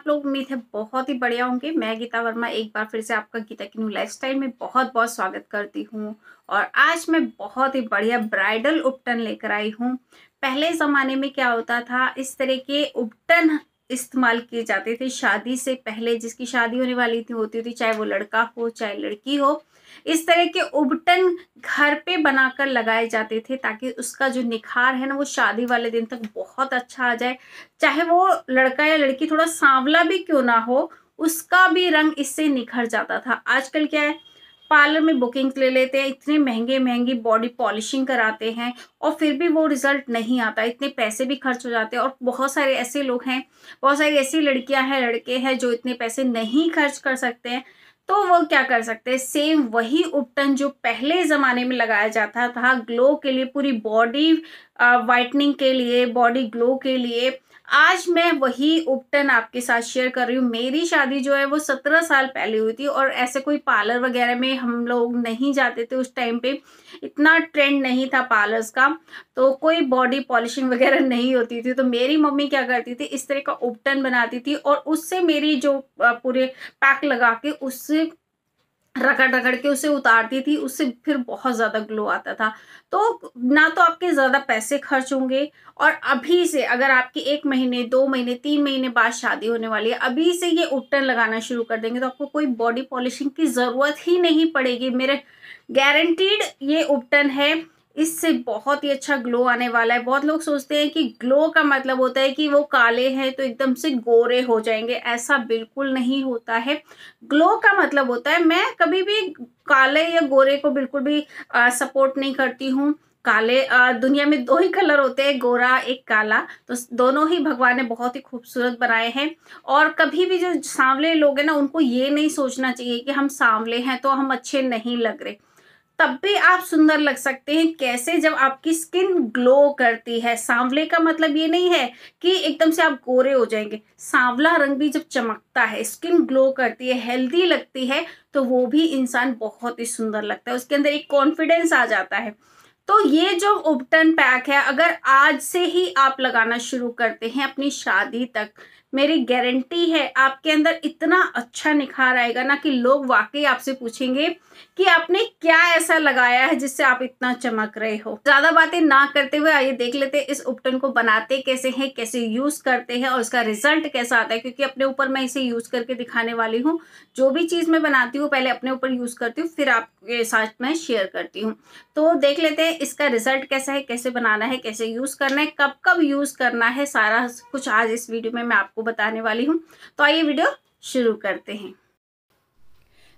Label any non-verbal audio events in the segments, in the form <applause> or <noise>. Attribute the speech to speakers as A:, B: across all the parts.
A: आप लोग उम्मीद है बहुत ही बढ़िया होंगे मैं गीता वर्मा एक बार फिर से आपका गीता की न्यू स्टाइल में बहुत बहुत स्वागत करती हूँ और आज मैं बहुत ही बढ़िया ब्राइडल उपटन लेकर आई हूँ पहले ज़माने में क्या होता था इस तरह के उपटन इस्तेमाल किए जाते थे शादी से पहले जिसकी शादी होने वाली थी होती थी चाहे वो लड़का हो चाहे लड़की हो इस तरह के उबटन घर पे बनाकर लगाए जाते थे ताकि उसका जो निखार है ना वो शादी वाले दिन तक बहुत अच्छा आ जाए चाहे वो लड़का या लड़की थोड़ा सांवला भी क्यों ना हो उसका भी रंग इससे निखर जाता था आजकल क्या है पार्लर में बुकिंग्स ले लेते हैं इतने महंगे महंगी बॉडी पॉलिशिंग कराते हैं और फिर भी वो रिजल्ट नहीं आता इतने पैसे भी खर्च हो जाते हैं और बहुत सारे ऐसे लोग हैं बहुत सारी ऐसी लड़कियां हैं लड़के हैं जो इतने पैसे नहीं खर्च कर सकते हैं तो वो क्या कर सकते हैं सेम वही उपटन जो पहले ज़माने में लगाया जाता था ग्लो के लिए पूरी बॉडी वाइटनिंग के लिए बॉडी ग्लो के लिए आज मैं वही उपटन आपके साथ शेयर कर रही हूँ मेरी शादी जो है वो सत्रह साल पहले हुई थी और ऐसे कोई पार्लर वगैरह में हम लोग नहीं जाते थे उस टाइम पे इतना ट्रेंड नहीं था पार्लर्स का तो कोई बॉडी पॉलिशिंग वगैरह नहीं होती थी तो मेरी मम्मी क्या करती थी इस तरह का उपटन बनाती थी और उससे मेरी जो पूरे पैक लगा के उससे रगड़ रगड़ के उसे उतारती थी उससे फिर बहुत ज़्यादा ग्लो आता था तो ना तो आपके ज़्यादा पैसे खर्च होंगे और अभी से अगर आपकी एक महीने दो महीने तीन महीने बाद शादी होने वाली है अभी से ये उपटन लगाना शुरू कर देंगे तो आपको कोई बॉडी पॉलिशिंग की ज़रूरत ही नहीं पड़ेगी मेरे गारंटीड ये उपटन है इससे बहुत ही अच्छा ग्लो आने वाला है बहुत लोग सोचते हैं कि ग्लो का मतलब होता है कि वो काले हैं तो एकदम से गोरे हो जाएंगे ऐसा बिल्कुल नहीं होता है ग्लो का मतलब होता है मैं कभी भी काले या गोरे को बिल्कुल भी सपोर्ट नहीं करती हूँ काले आ, दुनिया में दो ही कलर होते हैं गोरा एक काला तो दोनों ही भगवान ने बहुत ही खूबसूरत बनाए हैं और कभी भी जो सांवले लोग हैं ना उनको ये नहीं सोचना चाहिए कि हम सांवले हैं तो हम अच्छे नहीं लग रहे तब भी आप सुंदर लग सकते हैं कैसे जब आपकी स्किन ग्लो करती है सांवले का मतलब ये नहीं है कि एकदम से आप गोरे हो जाएंगे सांवला रंग भी जब चमकता है स्किन ग्लो करती है हेल्दी लगती है तो वो भी इंसान बहुत ही सुंदर लगता है उसके अंदर एक कॉन्फिडेंस आ जाता है तो ये जो उपटन पैक है अगर आज से ही आप लगाना शुरू करते हैं अपनी शादी तक मेरी गारंटी है आपके अंदर इतना अच्छा निखार आएगा ना कि लोग वाकई आपसे पूछेंगे कि आपने क्या ऐसा लगाया है जिससे आप इतना चमक रहे हो ज्यादा बातें ना करते हुए आइए देख लेते हैं इस उपटन को बनाते कैसे हैं कैसे यूज करते हैं और उसका रिजल्ट कैसा आता है क्योंकि अपने ऊपर मैं इसे यूज करके दिखाने वाली हूँ जो भी चीज मैं बनाती हूँ पहले अपने ऊपर यूज करती हूँ फिर आपके साथ मैं शेयर करती हूँ तो देख लेते हैं इसका रिजल्ट कैसा है कैसे बनाना है कैसे यूज करना है कब कब यूज करना है सारा कुछ आज इस वीडियो में मैं आपको आपको बताने वाली हूँ तो आइए वीडियो शुरू करते हैं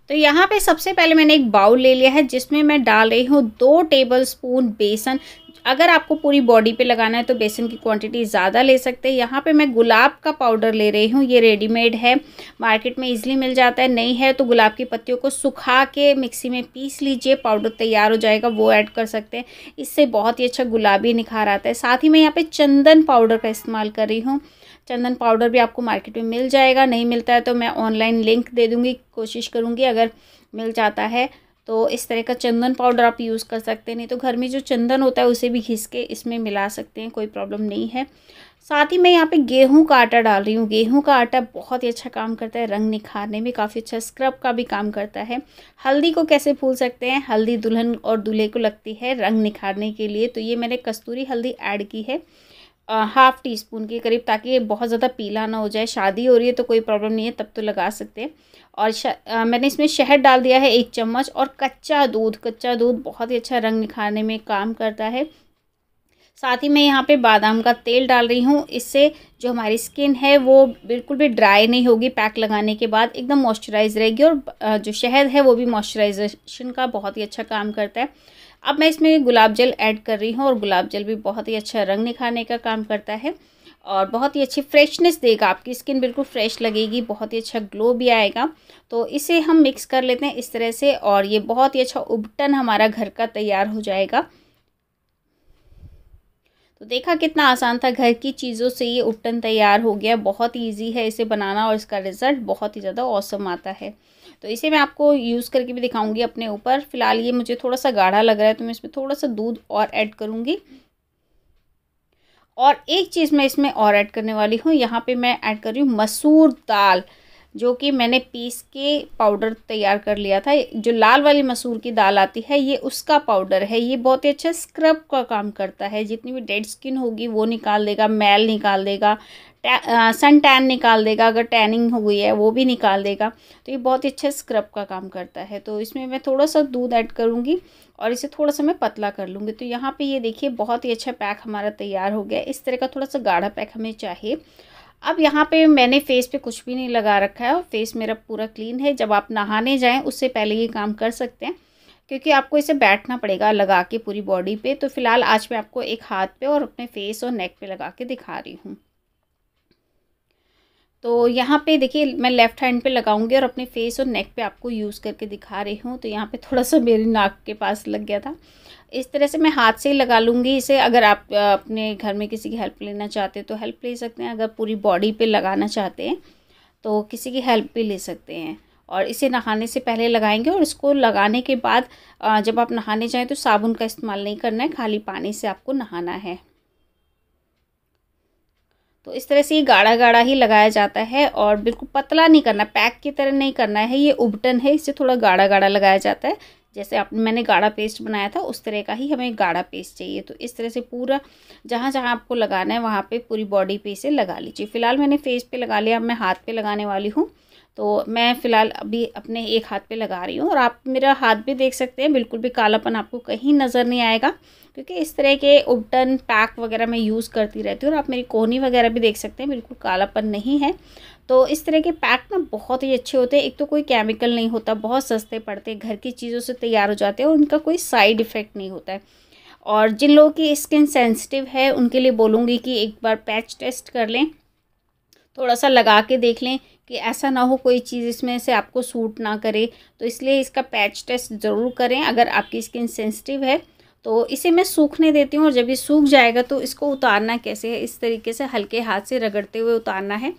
A: तो यहाँ पे सबसे पहले मैंने एक बाउल ले लिया है जिसमें मैं डाल रही हूँ दो टेबल स्पून बेसन अगर आपको पूरी बॉडी पे लगाना है तो बेसन की क्वांटिटी ज़्यादा ले सकते हैं यहाँ पे मैं गुलाब का पाउडर ले रही हूँ ये रेडीमेड है मार्केट में इजीली मिल जाता है नहीं है तो गुलाब की पत्तियों को सुखा के मिक्सी में पीस लीजिए पाउडर तैयार हो जाएगा वो ऐड कर सकते हैं इससे बहुत ही अच्छा गुलाबी निखार आता है साथ ही मैं यहाँ पर चंदन पाउडर का इस्तेमाल कर रही हूँ चंदन पाउडर भी आपको मार्केट में मिल जाएगा नहीं मिलता है तो मैं ऑनलाइन लिंक दे दूँगी कोशिश करूँगी अगर मिल जाता है तो इस तरह का चंदन पाउडर आप यूज़ कर सकते हैं नहीं तो घर में जो चंदन होता है उसे भी घिस के इसमें मिला सकते हैं कोई प्रॉब्लम नहीं है साथ ही मैं यहाँ पे गेहूं का आटा डाल रही हूँ गेहूं का आटा बहुत ही अच्छा काम करता है रंग निखारने में काफ़ी अच्छा स्क्रब का भी काम करता है हल्दी को कैसे फूल सकते हैं हल्दी दुल्हन और दूल्हे को लगती है रंग निखारने के लिए तो ये मैंने कस्तूरी हल्दी ऐड की है हाफ़ टी स्पून के करीब ताकि ये बहुत ज़्यादा पीला ना हो जाए शादी हो रही है तो कोई प्रॉब्लम नहीं है तब तो लगा सकते हैं और आ, मैंने इसमें शहद डाल दिया है एक चम्मच और कच्चा दूध कच्चा दूध बहुत ही अच्छा रंग निखारने में काम करता है साथ ही मैं यहाँ पे बादाम का तेल डाल रही हूँ इससे जो हमारी स्किन है वो बिल्कुल भी ड्राई नहीं होगी पैक लगाने के बाद एकदम मॉइस्चराइज रहेगी और जो शहद है वो भी मॉइस्चराइजेशन का बहुत ही अच्छा काम करता है अब मैं इसमें गुलाब जल ऐड कर रही हूँ और गुलाब जल भी बहुत ही अच्छा रंग निखारने का काम करता है और बहुत ही अच्छी फ्रेशनेस देगा आपकी स्किन बिल्कुल फ्रेश लगेगी बहुत ही अच्छा ग्लो भी आएगा तो इसे हम मिक्स कर लेते हैं इस तरह से और ये बहुत ही अच्छा उबटन हमारा घर का तैयार हो जाएगा तो देखा कितना आसान था घर की चीज़ों से ये उपटन तैयार हो गया बहुत ईजी है इसे बनाना और इसका रिज़ल्ट बहुत ही ज़्यादा औसम आता है तो इसे मैं आपको यूज़ करके भी दिखाऊंगी अपने ऊपर फ़िलहाल ये मुझे थोड़ा सा गाढ़ा लग रहा है तो मैं इसमें थोड़ा सा दूध और ऐड करूँगी और एक चीज़ मैं इसमें और ऐड करने वाली हूँ यहाँ पर मैं ऐड कर रही हूँ मसूर दाल जो कि मैंने पीस के पाउडर तैयार कर लिया था जो लाल वाली मसूर की दाल आती है ये उसका पाउडर है ये बहुत ही अच्छा स्क्रब का काम करता है जितनी भी डेड स्किन होगी वो निकाल देगा मैल निकाल देगा सन टैन निकाल देगा अगर टैनिंग हो गई है वो भी निकाल देगा तो ये बहुत ही अच्छा स्क्रब का काम करता है तो इसमें मैं थोड़ा सा दूध ऐड करूँगी और इसे थोड़ा सा मैं पतला कर लूँगी तो यहाँ पे ये देखिए बहुत ही अच्छा पैक हमारा तैयार हो गया इस तरह का थोड़ा सा गाढ़ा पैक हमें चाहिए अब यहाँ पे मैंने फेस पे कुछ भी नहीं लगा रखा है और फेस मेरा पूरा क्लीन है जब आप नहाने जाएं उससे पहले ये काम कर सकते हैं क्योंकि आपको इसे बैठना पड़ेगा लगा के पूरी बॉडी पे तो फिलहाल आज मैं आपको एक हाथ पे और अपने फेस और नेक पे लगा के दिखा रही हूँ तो यहाँ पे देखिए मैं लेफ़्ट हैंड पे लगाऊंगी और अपने फेस और नेक पे आपको यूज़ करके दिखा रही हूँ तो यहाँ पे थोड़ा सा मेरी नाक के पास लग गया था इस तरह से मैं हाथ से ही लगा लूँगी इसे अगर आप अपने घर में किसी की हेल्प लेना चाहते हैं तो हेल्प ले सकते हैं अगर पूरी बॉडी पर लगाना चाहते हैं तो किसी की हेल्प भी ले सकते हैं और इसे नहाने से पहले लगाएंगे और इसको लगाने के बाद जब आप नहाने जाएँ तो साबुन का इस्तेमाल नहीं करना है खाली पानी से आपको नहाना है तो इस तरह से ये गाढ़ा गाढ़ा ही लगाया जाता है और बिल्कुल पतला नहीं करना पैक की तरह नहीं करना है ये उबटन है इससे थोड़ा गाढ़ा गाढ़ा लगाया जाता है जैसे आप मैंने गाढ़ा पेस्ट बनाया था उस तरह का ही हमें गाढ़ा पेस्ट चाहिए तो इस तरह से पूरा जहाँ जहाँ आपको लगाना है वहाँ पे पूरी बॉडी पे इसे लगा लीजिए फ़िलहाल मैंने फेस पे लगा लिया अब मैं हाथ पे लगाने वाली हूँ तो मैं फ़िलहाल अभी अपने एक हाथ पे लगा रही हूँ और आप मेरा हाथ भी देख सकते हैं बिल्कुल भी कालापन आपको कहीं नज़र नहीं आएगा क्योंकि इस तरह के उपटन पैक वगैरह मैं यूज़ करती रहती हूँ और आप मेरी कोहनी वगैरह भी देख सकते हैं बिल्कुल कालापन नहीं है तो इस तरह के पैक ना बहुत ही अच्छे होते हैं एक तो कोई केमिकल नहीं होता बहुत सस्ते पड़ते घर की चीज़ों से तैयार हो जाते हैं और उनका कोई साइड इफ़ेक्ट नहीं होता है और जिन लोगों की स्किन सेंसिटिव है उनके लिए बोलूँगी कि एक बार पैच टेस्ट कर लें थोड़ा सा लगा के देख लें कि ऐसा ना हो कोई चीज़ इसमें से आपको सूट ना करे तो इसलिए इसका पैच टेस्ट ज़रूर करें अगर आपकी स्किन सेंसिटिव है तो इसे मैं सूखने देती हूँ और जब ये सूख जाएगा तो इसको उतारना कैसे है इस तरीके से हल्के हाथ से रगड़ते हुए उतारना है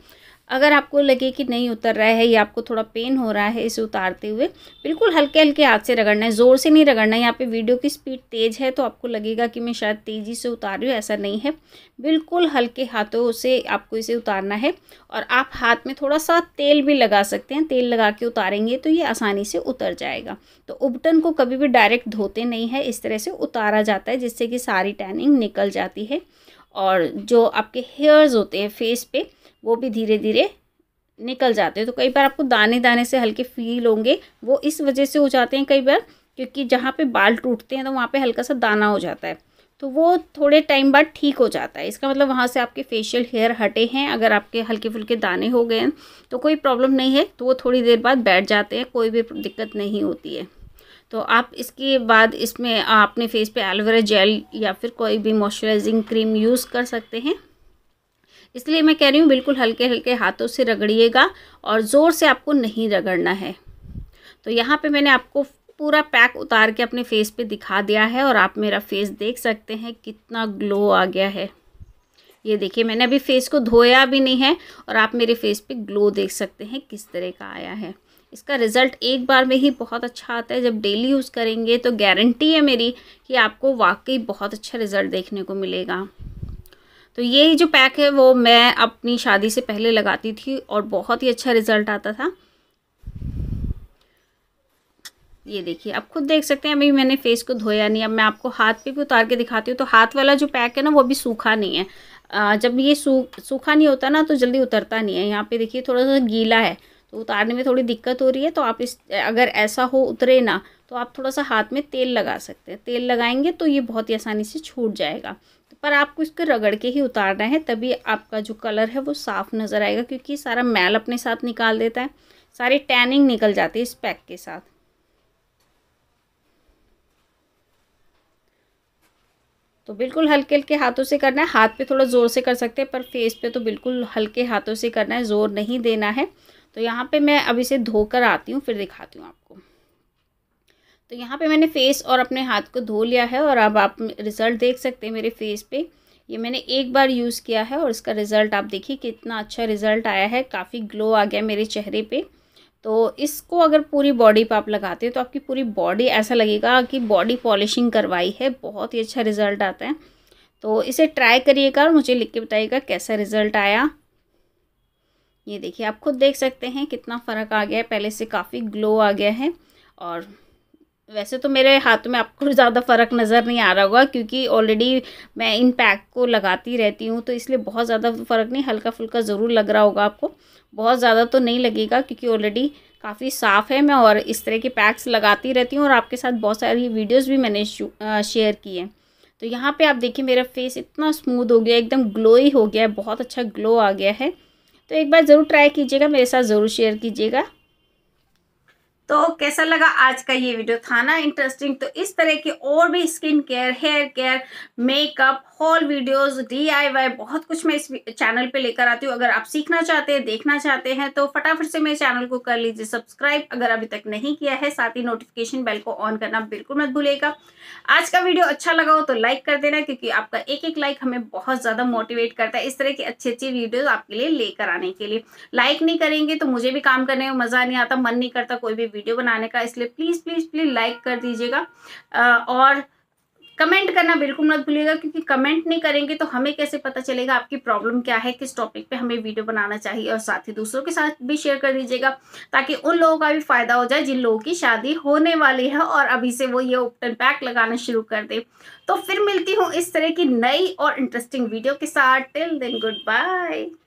A: अगर आपको लगे कि नहीं उतर रहा है या आपको थोड़ा पेन हो रहा है इसे उतारते हुए बिल्कुल हल्के हल्के हाथ से रगड़ना है ज़ोर से नहीं रगड़ना है यहाँ पे वीडियो की स्पीड तेज़ है तो आपको लगेगा कि मैं शायद तेज़ी से उतार रही हूँ ऐसा नहीं है बिल्कुल हल्के हाथों से आपको इसे उतारना है और आप हाथ में थोड़ा सा तेल भी लगा सकते हैं तेल लगा के उतारेंगे तो ये आसानी से उतर जाएगा तो उबटन को कभी भी डायरेक्ट धोते नहीं है इस तरह से उतारा जाता है जिससे कि सारी टैनिंग निकल जाती है और जो आपके हेयर्स होते हैं फेस पे वो भी धीरे धीरे निकल जाते हैं तो कई बार आपको दाने दाने से हल्के फील होंगे वो इस वजह से हो जाते हैं कई बार क्योंकि जहाँ पे बाल टूटते हैं तो वहाँ पे हल्का सा दाना हो जाता है तो वो थोड़े टाइम बाद ठीक हो जाता है इसका मतलब वहाँ से आपके फेशियल हेयर हटे हैं अगर आपके हल्के फुल्के दाने हो गए हैं तो कोई प्रॉब्लम नहीं है तो वो थोड़ी देर बाद बैठ जाते हैं कोई भी दिक्कत नहीं होती है तो आप इसके बाद इसमें अपने फेस पे एलोवेरा जेल या फिर कोई भी मॉइस्चराइजिंग क्रीम यूज़ कर सकते हैं इसलिए मैं कह रही हूँ बिल्कुल हल्के हल्के हाथों से रगड़िएगा और ज़ोर से आपको नहीं रगड़ना है तो यहाँ पे मैंने आपको पूरा पैक उतार के अपने फेस पे दिखा दिया है और आप मेरा फेस देख सकते हैं कितना ग्लो आ गया है ये देखिए मैंने अभी फेस को धोया भी नहीं है और आप मेरे फेस पे ग्लो देख सकते हैं किस तरह का आया है इसका रिज़ल्ट एक बार में ही बहुत अच्छा आता है जब डेली यूज़ करेंगे तो गारंटी है मेरी कि आपको वाकई बहुत अच्छा रिज़ल्ट देखने को मिलेगा तो ये जो पैक है वो मैं अपनी शादी से पहले लगाती थी और बहुत ही अच्छा रिज़ल्ट आता था ये देखिए आप खुद देख सकते हैं अभी मैंने फेस को धोया नहीं अब मैं आपको हाथ पे भी उतार के दिखाती हूँ तो हाथ वाला जो पैक है ना वो भी सूखा नहीं है आ, जब ये सूख सूखा नहीं होता ना तो जल्दी उतरता नहीं है यहाँ पे देखिए थोड़ा सा गीला है तो उतारने में थोड़ी दिक्कत हो रही है तो आप इस अगर ऐसा हो उतरे ना तो आप थोड़ा सा हाथ में तेल लगा सकते हैं तेल लगाएंगे तो ये बहुत ही आसानी से छूट जाएगा पर आपको इसको रगड़ के ही उतारना है तभी आपका जो कलर है वो साफ़ नज़र आएगा क्योंकि सारा मैल अपने साथ निकाल देता है सारी टैनिंग निकल जाती है इस पैक के साथ तो बिल्कुल हल्के हल्के हाथों से करना है हाथ पे थोड़ा ज़ोर से कर सकते हैं पर फेस पे तो बिल्कुल हल्के हाथों से करना है ज़ोर नहीं देना है तो यहाँ पे मैं अभी से धोकर आती हूँ फिर दिखाती हूँ आपको तो यहाँ पे मैंने फेस और अपने हाथ को धो लिया है और अब आप रिज़ल्ट देख सकते हैं मेरे फेस पे ये मैंने एक बार यूज़ किया है और इसका रिज़ल्ट आप देखिए कितना अच्छा रिज़ल्ट आया है काफ़ी ग्लो आ गया मेरे चेहरे पे तो इसको अगर पूरी बॉडी पे आप लगाते हैं तो आपकी पूरी बॉडी ऐसा लगेगा कि बॉडी पॉलिशिंग करवाई है बहुत ही अच्छा रिज़ल्ट आता है तो इसे ट्राई करिएगा और मुझे लिख के बताइएगा कैसा रिज़ल्ट आया ये देखिए आप खुद देख सकते हैं कितना फ़र्क आ गया है पहले से काफ़ी ग्लो आ गया है और वैसे तो मेरे हाथों में आपको <laughs> ज़्यादा फ़र्क नज़र नहीं आ रहा होगा क्योंकि ऑलरेडी मैं इन पैक को लगाती रहती हूँ तो इसलिए बहुत ज़्यादा फ़र्क नहीं हल्का फुल्का ज़रूर लग रहा होगा आपको बहुत ज़्यादा तो नहीं लगेगा क्योंकि ऑलरेडी काफ़ी साफ़ है मैं और इस तरह के पैक्स लगाती रहती हूँ और आपके साथ बहुत सारी वीडियोज़ भी मैंने शेयर की है तो यहाँ पर आप देखिए मेरा फेस इतना स्मूद हो गया एकदम ग्लोई हो गया है बहुत अच्छा ग्लो आ गया है तो एक बार ज़रूर ट्राई कीजिएगा मेरे साथ ज़रूर शेयर कीजिएगा तो कैसा लगा आज का ये वीडियो था ना इंटरेस्टिंग तो इस तरह के और भी skin care hair care makeup haul videos DIY बहुत कुछ मैं इस चैनल पे लेकर आती हूँ अगर आप सीखना चाहते हैं देखना चाहते हैं तो फटाफट से मेरे चैनल को कर लीजिए सब्सक्राइब अगर अभी तक नहीं किया है साथ ही नोटिफिकेशन बेल को ऑन करना बिल्कुल मत भूलेगा आज का वीडियो अच्छा लगा हो तो लाइक कर देना क्योंकि आपका एक एक लाइक हमें बहुत ज़्यादा मोटिवेट करता है इस तरह की अच्छी अच्छी वीडियोज आपके लिए लेकर आने के लिए लाइक नहीं करेंगे तो मुझे भी काम करने में मज़ा नहीं आता मन नहीं करता कोई भी वीडियो बनाने का इसलिए प्लीज़ प्लीज़ प्लीज़ लाइक कर दीजिएगा और कमेंट करना बिल्कुल मत भूलिएगा क्योंकि कमेंट नहीं करेंगे तो हमें कैसे पता चलेगा आपकी प्रॉब्लम क्या है किस टॉपिक पे हमें वीडियो बनाना चाहिए और साथ ही दूसरों के साथ भी शेयर कर दीजिएगा ताकि उन लोगों का भी फायदा हो जाए जिन लोगों की शादी होने वाली है और अभी से वो ये ओपन पैक लगाना शुरू कर दे तो फिर मिलती हूँ इस तरह की नई और इंटरेस्टिंग वीडियो के साथ टिल देन गुड बाय